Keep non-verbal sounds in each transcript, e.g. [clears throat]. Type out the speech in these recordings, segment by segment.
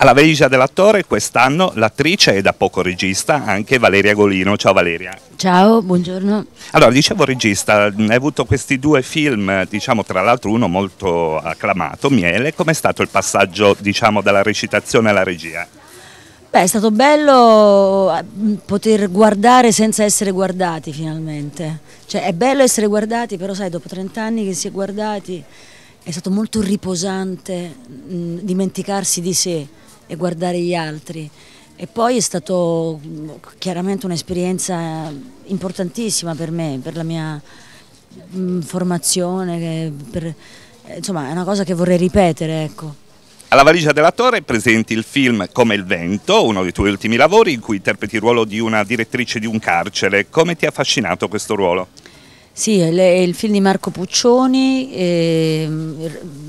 Alla valigia dell'attore quest'anno l'attrice e da poco regista anche Valeria Golino. Ciao Valeria. Ciao, buongiorno. Allora, dicevo regista, hai avuto questi due film, diciamo tra l'altro uno molto acclamato, Miele. Com'è stato il passaggio diciamo, dalla recitazione alla regia? Beh, è stato bello mm, poter guardare senza essere guardati finalmente. Cioè, è bello essere guardati, però sai, dopo 30 anni che si è guardati è stato molto riposante mh, mm, dimenticarsi di sé e guardare gli altri. E poi è stata mm, chiaramente un'esperienza importantissima per me, per la mia mm, formazione, per, eh, insomma è una cosa che vorrei ripetere. Ecco. Alla valigia della torre presenti il film Come il vento, uno dei tuoi ultimi lavori in cui interpreti il ruolo di una direttrice di un carcere. Come ti ha affascinato questo ruolo? Sì, è il film di Marco Puccioni, ehm,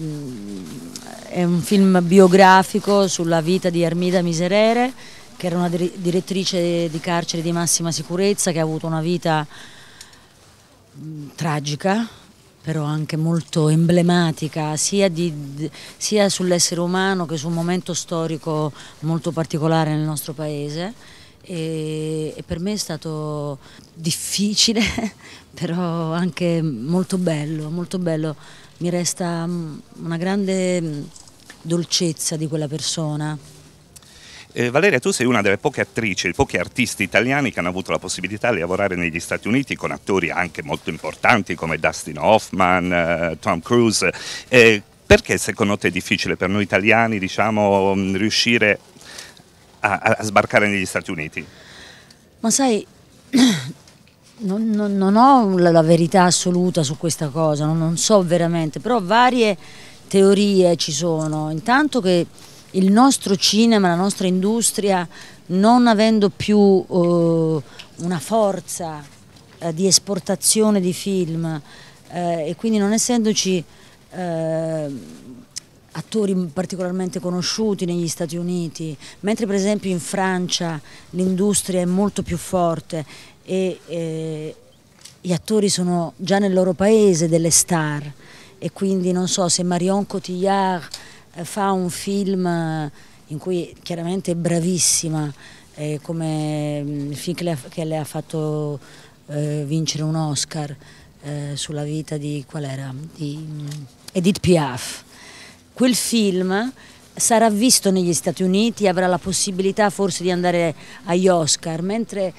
è un film biografico sulla vita di Armida Miserere, che era una direttrice di carcere di massima sicurezza, che ha avuto una vita mm, tragica, però anche molto emblematica, sia, sia sull'essere umano che su un momento storico molto particolare nel nostro paese. E, e per me è stato difficile, [laughs] però anche molto bello, molto bello. Mi resta mm, una grande mm, dolcezza di quella persona. Eh, Valeria, tu sei una delle poche attrici, pochi artisti italiani che hanno avuto la possibilità di lavorare negli Stati Uniti con attori anche molto importanti come Dustin Hoffman, eh, Tom Cruise. Eh, perché secondo te è difficile per noi italiani diciamo, mm, riuscire a, a, sbarcare negli Stati Uniti? Ma sai, [clears throat] non, non, non ho la, la, verità assoluta su questa cosa, non, non so veramente, però varie teorie ci sono, intanto che il nostro cinema, la nostra industria, non avendo più eh, una forza eh, di esportazione di film eh, e quindi non essendoci eh, attori particolarmente conosciuti negli Stati Uniti, mentre per esempio in Francia l'industria è molto più forte e eh, gli attori sono già nel loro paese delle star e quindi non so se Marion Cotillard eh, fa un film eh, in cui chiaramente è bravissima eh, come mm, il film che le ha, che le ha fatto eh, vincere un Oscar eh, sulla vita di, qual di mm, Edith Piaf. Quel film sarà visto negli Stati Uniti, avrà la possibilità forse di andare agli Oscar, mentre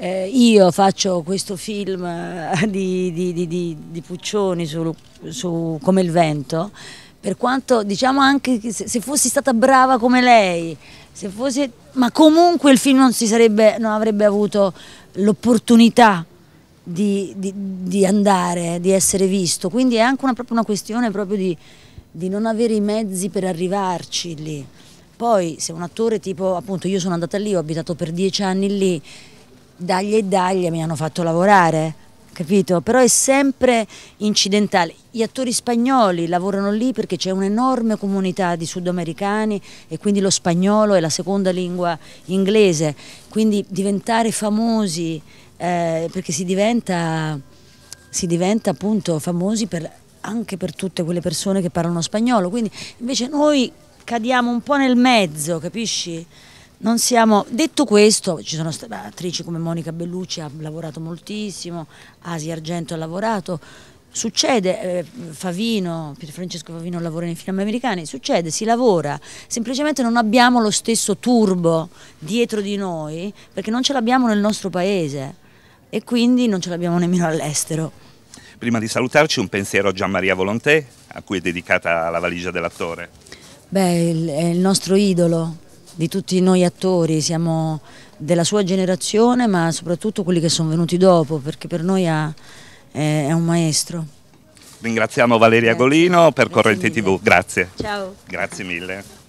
eh, io faccio questo film eh, di, di, di, di Puccioni su, su, Come il vento, per quanto diciamo anche che se fossi stata brava come lei, fossi, ma comunque il film non, sarebbe, non avrebbe avuto l'opportunità di, di, di, andare, di essere visto. Quindi è anche una, proprio una questione proprio di, di, non avere i mezzi per arrivarci lì. Poi se un attore tipo, appunto io sono andata lì, ho abitato per dieci anni lì, dagli e dagli mi hanno fatto lavorare, capito? Però è sempre incidentale. Gli attori spagnoli lavorano lì perché c'è un'enorme comunità di sudamericani e quindi lo spagnolo è la seconda lingua inglese, quindi diventare famosi, eh, perché si diventa, si diventa appunto famosi per, anche per tutte quelle persone che parlano spagnolo, quindi invece noi cadiamo un po' nel mezzo, capisci? non siamo, detto questo, ci sono attrici come Monica Bellucci ha lavorato moltissimo, Asi Argento ha lavorato, succede, eh, Favino, Pier Francesco Favino lavora nei film americani, succede, si lavora, semplicemente non abbiamo lo stesso turbo dietro di noi perché non ce l'abbiamo nel nostro paese e quindi non ce l'abbiamo nemmeno all'estero. Prima di salutarci un pensiero a Gian Maria Volontè, a cui è dedicata la valigia dell'attore. Beh, è il nostro idolo, di tutti noi attori, siamo della sua generazione ma soprattutto quelli che sono venuti dopo perché per noi ha, è, è, un maestro. Ringraziamo Valeria Grazie. Golino per Corrente TV, grazie. Ciao. Grazie mille.